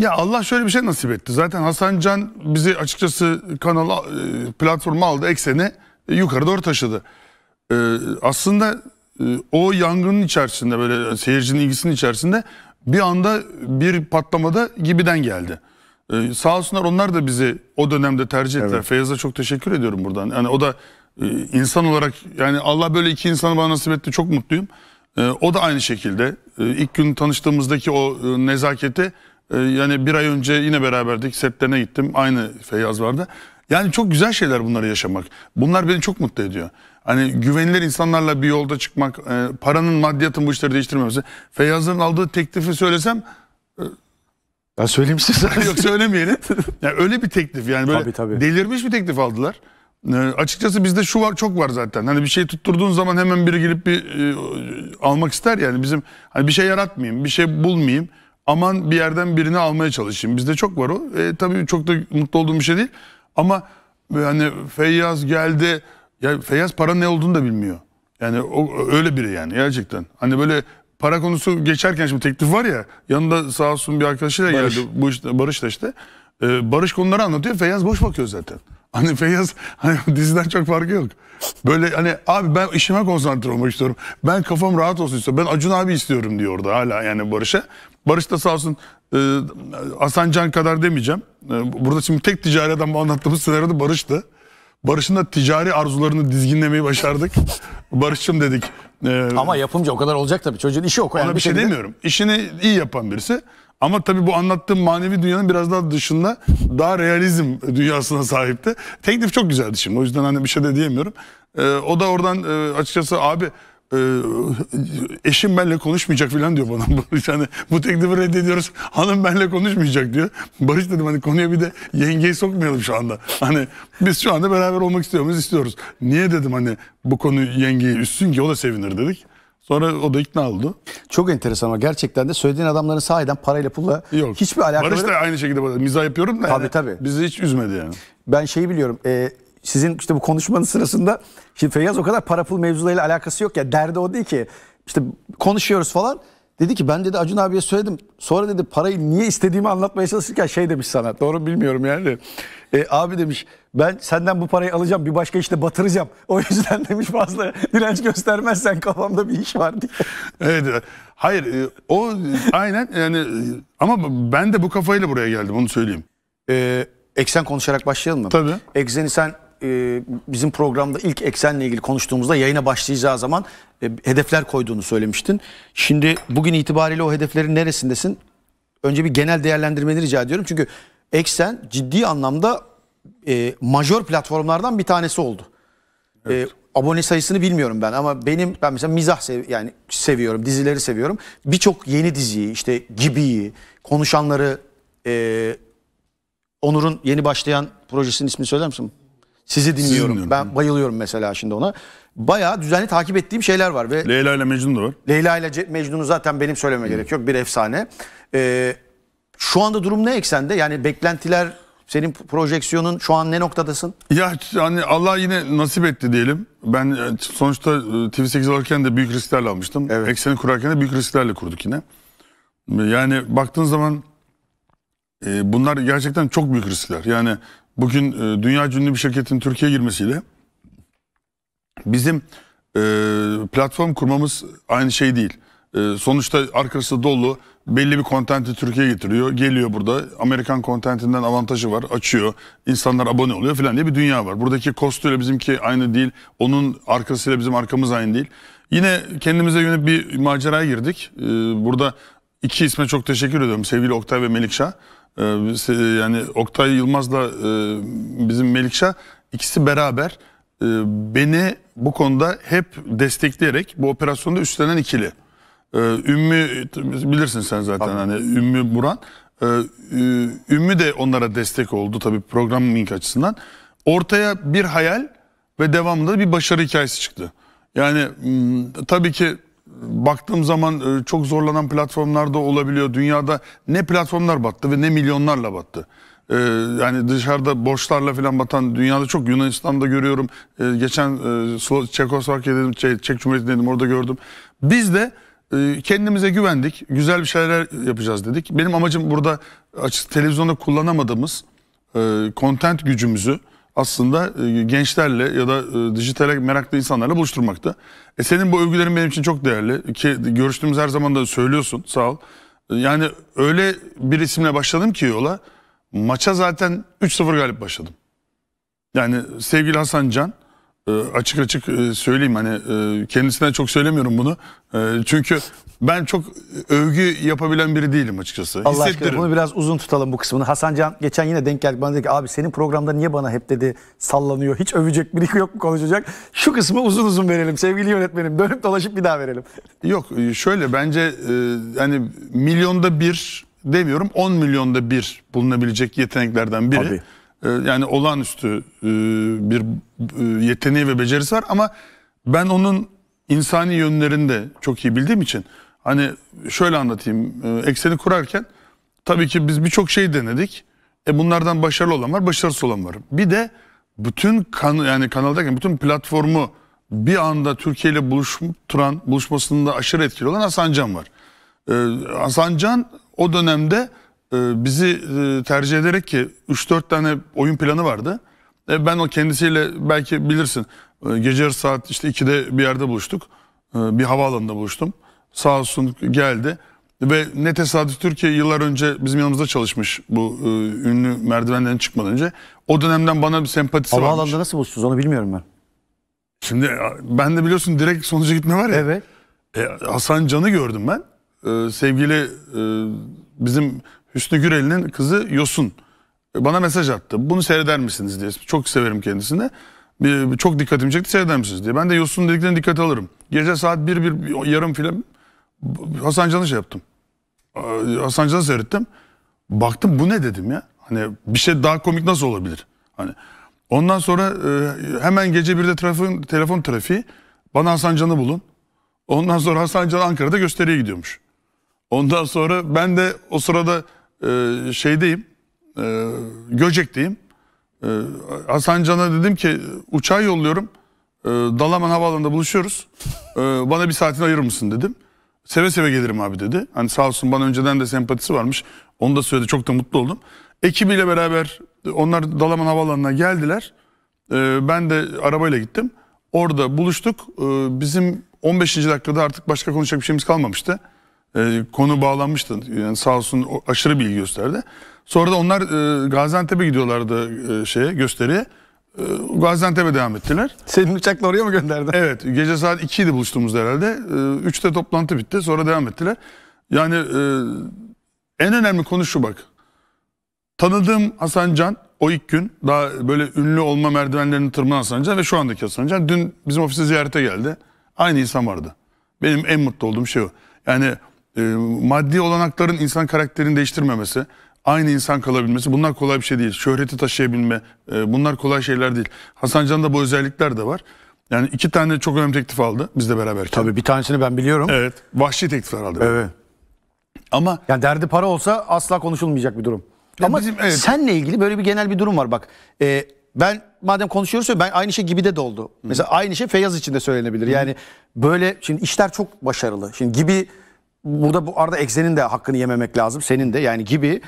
Ya Allah şöyle bir şey nasip etti. Zaten Hasan Can bizi açıkçası kanala e, platforma aldı ekseni e, yukarı doğru taşıdı. Ee, aslında e, o yangının içerisinde böyle seyircinin ilgisinin içerisinde bir anda bir patlamada gibiden geldi. Ee, sağ olsunlar onlar da bizi o dönemde tercih ettiler. Evet. Feyyaz'a çok teşekkür ediyorum buradan. Yani o da insan olarak yani Allah böyle iki insanı bana nasip etti çok mutluyum. Ee, o da aynı şekilde ilk gün tanıştığımızdaki o nezaketi ee, yani bir ay önce yine beraberdik. Setlerine gittim. Aynı Feyyaz vardı. Yani çok güzel şeyler bunları yaşamak. Bunlar beni çok mutlu ediyor. Hani güvenilir insanlarla bir yolda çıkmak, e, paranın, maddiyatın bu işleri değiştirmemesi. Feyyaz'ın aldığı teklifi söylesem e, ya söyleyeyim size. Yok söylemeyelim. Yani öyle bir teklif yani böyle tabii, tabii. delirmiş bir teklif aldılar. E, açıkçası bizde şu var çok var zaten. Hani bir şey tutturduğun zaman hemen biri gelip bir e, almak ister yani bizim hani bir şey yaratmayayım, bir şey bulmayayım aman bir yerden birini almaya çalışayım. Bizde çok var o. E, tabii çok da mutlu olduğum bir şey değil. Ama yani Feyyaz geldi. Ya Feyyaz para ne olduğunu da bilmiyor. Yani o öyle biri yani gerçekten. Hani böyle para konusu geçerken şimdi teklif var ya yanında sağ olsun bir arkadaşıyla geldi Barış. bu işte Barış da işte. Ee, Barış konuları anlatıyor. Feyyaz boş bakıyor zaten. Hani Feyyaz hani diziden çok farkı yok. Böyle hani abi ben işime konsantre olmak istiyorum. Ben kafam rahat olsun istiyorum. Ben Acun abi istiyorum diyor orada hala yani Barış'a. Barış da sağ olsun e, Hasan Can kadar demeyeceğim. E, burada şimdi tek ticari adam anlattığımız senaryoda Barış'tı. Barış'ın da ticari arzularını dizginlemeyi başardık. Barış'ım dedik. E, Ama yapımcı o kadar olacak tabii. Çocuğun işi o. ona bir şey, şey demiyorum. İşini iyi yapan birisi. Ama tabii bu anlattığım manevi dünyanın biraz daha dışında daha realizm dünyasına sahipti. Teklif çok güzeldi şimdi. O yüzden hani bir şey de diyemiyorum. Ee, o da oradan e, açıkçası abi e, eşim benle konuşmayacak falan diyor bana. yani bu teklifi reddediyoruz. Hanım benle konuşmayacak diyor. Barış dedim hani konuya bir de yengeyi sokmayalım şu anda. Hani biz şu anda beraber olmak istiyoruz, istiyoruz. Niye dedim hani bu konu yengeyi üstün ki o da sevinir dedik. Sonra o da ikna oldu. Çok enteresan ama gerçekten de söylediğin adamların sahiden parayla pulla Yok. hiçbir alakası yok. Barış da aynı şekilde mizah yapıyorum da tabii, yani tabii. bizi hiç üzmedi yani. Ben şeyi biliyorum. E, sizin işte bu konuşmanın sırasında şimdi Feyyaz o kadar para pul mevzularıyla alakası yok ya derdi o değil ki. işte konuşuyoruz falan. Dedi ki ben dedi Acun abiye söyledim. Sonra dedi parayı niye istediğimi anlatmaya çalışırken şey demiş sana. Doğru bilmiyorum yani. E, abi demiş ben senden bu parayı alacağım bir başka işte batıracağım. O yüzden demiş fazla direnç göstermezsen kafamda bir iş var diye. Evet. E, hayır e, o aynen yani e, ama ben de bu kafayla buraya geldim onu söyleyeyim. E, eksen konuşarak başlayalım mı? Tabii. Ekseni sen e, bizim programda ilk eksenle ilgili konuştuğumuzda yayına başlayacağı zaman e, hedefler koyduğunu söylemiştin. Şimdi bugün itibariyle o hedeflerin neresindesin? Önce bir genel değerlendirmeni rica ediyorum. Çünkü eksen ciddi anlamda e, majör platformlardan bir tanesi oldu. E, evet. E, abone sayısını bilmiyorum ben ama benim ben mesela mizah sev, yani seviyorum, dizileri seviyorum. Birçok yeni diziyi işte Gibi'yi, konuşanları e, Onur'un yeni başlayan projesinin ismini söyler misin? Sizi dinliyorum. Sizi Ben bayılıyorum mesela şimdi ona. Bayağı düzenli takip ettiğim şeyler var. ve Leyla ile Mecnun da var. Leyla ile Mecnun'u zaten benim söylememe hmm. gerek yok. Bir efsane. Ee, şu anda durum ne eksende? Yani beklentiler, senin projeksiyonun şu an ne noktadasın? Ya hani Allah yine nasip etti diyelim. Ben e, sonuçta e, TV8 alırken de büyük risklerle almıştım. Evet. Ekseni kurarken de büyük risklerle kurduk yine. Yani baktığın zaman e, bunlar gerçekten çok büyük riskler. Yani Bugün e, dünya ünlü bir şirketin Türkiye girmesiyle bizim e, platform kurmamız aynı şey değil. E, sonuçta arkası dolu belli bir kontenti Türkiye getiriyor. Geliyor burada Amerikan kontentinden avantajı var açıyor. insanlar abone oluyor falan diye bir dünya var. Buradaki kostuyla bizimki aynı değil. Onun arkasıyla bizim arkamız aynı değil. Yine kendimize yönelik bir maceraya girdik. Ee, burada iki isme çok teşekkür ediyorum. Sevgili Oktay ve Melikşah. Ee, e, yani Oktay Yılmaz'la e, bizim Melikşah ikisi beraber e, beni bu konuda hep destekleyerek bu operasyonda üstlenen ikili. Ee, Ümmü bilirsin sen zaten Tabii. hani Ümmü Buran. Ee, Ümmü de onlara destek oldu tabii programming açısından. Ortaya bir hayal ve devamında bir başarı hikayesi çıktı. Yani tabii ki baktığım zaman e, çok zorlanan platformlar da olabiliyor. Dünyada ne platformlar battı ve ne milyonlarla battı. E, yani dışarıda borçlarla falan batan dünyada çok Yunanistan'da görüyorum. E, geçen Çekoslovakya dedim, Çek Cumhuriyeti dedim orada gördüm. Biz de kendimize güvendik. Güzel bir şeyler yapacağız dedik. Benim amacım burada açık televizyonda kullanamadığımız content gücümüzü aslında e, gençlerle ya da e, dijitale meraklı insanlarla buluşturmakta. E senin bu övgülerin benim için çok değerli. Ki görüştüğümüz her zaman da söylüyorsun sağ ol. E, yani öyle bir isimle başladım ki yola. Maça zaten 3-0 galip başladım. Yani sevgili Hasan Can ee, açık açık e, söyleyeyim hani e, kendisinden çok söylemiyorum bunu. E, çünkü ben çok övgü yapabilen biri değilim açıkçası. Allah aşkına bunu biraz uzun tutalım bu kısmını. Hasan Can geçen yine denk geldi bana dedi ki abi senin programda niye bana hep dedi sallanıyor. Hiç övecek biri yok mu konuşacak? Şu kısmı uzun uzun verelim sevgili yönetmenim. Dönüp dolaşıp bir daha verelim. Yok şöyle bence hani milyonda bir demiyorum 10 milyonda bir bulunabilecek yeteneklerden biri. Abi. Ee, yani olağanüstü e, bir e, yeteneği ve becerisi var ama ben onun insani yönlerini de çok iyi bildiğim için hani şöyle anlatayım e, ekseni kurarken tabii ki biz birçok şey denedik. E bunlardan başarılı olan var, başarısız olan var. Bir de bütün kan yani kanaldaki bütün platformu bir anda Türkiye ile buluşturan buluşmasında aşırı etkili olan Hasan Can var. Ee, Hasan Can o dönemde ee, bizi e, tercih ederek ki 3-4 tane oyun planı vardı. E, ben o kendisiyle belki bilirsin e, gece yarısı saat işte 2'de bir yerde buluştuk. Bir havaalanında buluştum. Sağ olsun geldi. Ve ne tesadüf Türkiye yıllar önce bizim yanımızda çalışmış bu ünlü merdivenden çıkmadan önce. O dönemden bana bir sempatisi Havaalanında varmış. Havaalanında nasıl buluştunuz onu bilmiyorum ben. Şimdi ben de biliyorsun direkt sonuca gitme var ya. Evet. E, Hasan Can'ı gördüm ben. E, sevgili e, bizim Hüsnü Gürel'in kızı Yosun bana mesaj attı. Bunu seyreder misiniz diye. Çok severim kendisini. Bir, çok dikkatimi çekti seyreder misiniz diye. Ben de Yosun dediklerini dikkat alırım. Gece saat 1 bir, bir yarım film Hasan Can'ı şey yaptım. Hasan Can'ı seyrettim. Baktım bu ne dedim ya. Hani bir şey daha komik nasıl olabilir? Hani ondan sonra e, hemen gece birde trafik, telefon trafiği bana Hasan Can'ı bulun. Ondan sonra Hasan Can Ankara'da gösteriye gidiyormuş. Ondan sonra ben de o sırada e, şeydeyim, e, Göcek'teyim. E, ee, Hasan Can'a dedim ki uçağı yolluyorum. E, Dalaman Havaalanı'nda buluşuyoruz. E, bana bir saatini ayırır mısın dedim. Seve seve gelirim abi dedi. Hani sağ olsun bana önceden de sempatisi varmış. Onu da söyledi çok da mutlu oldum. Ekibiyle beraber e, onlar Dalaman Havaalanı'na geldiler. E, ben de arabayla gittim. Orada buluştuk. E, bizim 15. dakikada artık başka konuşacak bir şeyimiz kalmamıştı e, konu bağlanmıştı. Yani sağ olsun aşırı bilgi gösterdi. Sonra da onlar e, Gaziantep'e gidiyorlardı e, şeye gösteriye. E, Gaziantep'e devam ettiler. Senin uçakla oraya mı gönderdin? Evet. Gece saat 2'ydi buluştuğumuzda herhalde. E, 3'te toplantı bitti. Sonra devam ettiler. Yani e, en önemli konu şu bak. Tanıdığım Hasan Can o ilk gün daha böyle ünlü olma merdivenlerini tırmanan Hasan Can ve şu andaki Hasan Can dün bizim ofise ziyarete geldi. Aynı insan vardı. Benim en mutlu olduğum şey o. Yani e, maddi olanakların insan karakterini değiştirmemesi, aynı insan kalabilmesi bunlar kolay bir şey değil. Şöhreti taşıyabilme e, bunlar kolay şeyler değil. Hasan Can'da bu özellikler de var. Yani iki tane çok önemli teklif aldı bizle beraber. Tabii bir tanesini ben biliyorum. Evet. Vahşi teklifler aldı. Evet. Ama yani derdi para olsa asla konuşulmayacak bir durum. Ya Ama bizim, evet. senle ilgili böyle bir genel bir durum var bak. E, ben madem konuşuyoruz ben aynı şey gibi de doldu. Hı. Mesela aynı şey Feyyaz için de söylenebilir. Hı. Yani böyle şimdi işler çok başarılı. Şimdi gibi burada bu arada eksenin de hakkını yememek lazım. Senin de yani gibi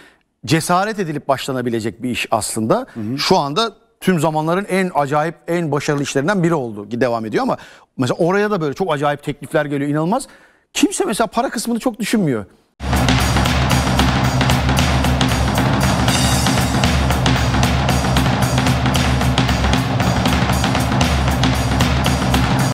cesaret edilip başlanabilecek bir iş aslında. Hı hı. Şu anda tüm zamanların en acayip, en başarılı işlerinden biri oldu. ki Devam ediyor ama mesela oraya da böyle çok acayip teklifler geliyor inanılmaz. Kimse mesela para kısmını çok düşünmüyor.